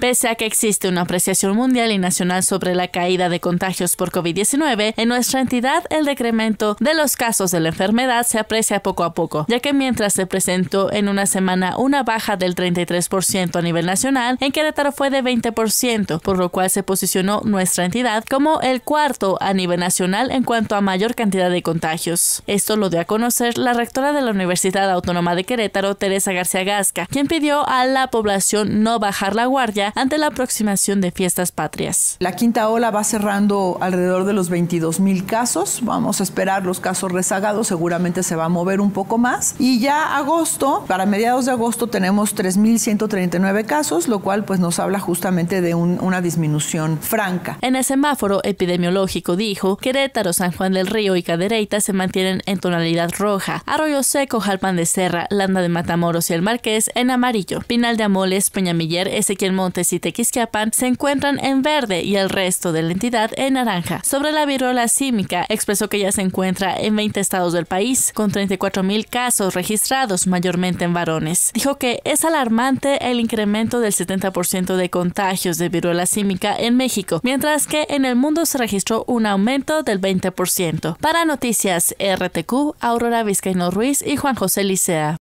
Pese a que existe una apreciación mundial y nacional sobre la caída de contagios por COVID-19, en nuestra entidad el decremento de los casos de la enfermedad se aprecia poco a poco, ya que mientras se presentó en una semana una baja del 33% a nivel nacional, en Querétaro fue de 20%, por lo cual se posicionó nuestra entidad como el cuarto a nivel nacional en cuanto a mayor cantidad de contagios. Esto lo dio a conocer la rectora de la Universidad Autónoma de Querétaro, Teresa García Gasca, quien pidió a la población no bajar la guardia ante la aproximación de fiestas patrias. La quinta ola va cerrando alrededor de los 22 mil casos. Vamos a esperar los casos rezagados, seguramente se va a mover un poco más. Y ya agosto, para mediados de agosto tenemos 3.139 casos, lo cual pues nos habla justamente de una disminución franca. En el semáforo epidemiológico dijo, Querétaro, San Juan del Río y Cadereyta se mantienen en tonalidad roja, Arroyo Seco, Jalpan de Serra, Landa de Matamoros y El Marqués en amarillo, Pinal de Amoles, Peñamiller, Ezequiel Monte y Tequisquiapan se encuentran en verde y el resto de la entidad en naranja. Sobre la viruela símica, expresó que ya se encuentra en 20 estados del país, con 34.000 casos registrados, mayormente en varones. Dijo que es alarmante el incremento del 70% de contagios de viruela símica en México, mientras que en el mundo se registró un aumento del 20%. Para Noticias RTQ, Aurora Vizcaíno Ruiz y Juan José Licea.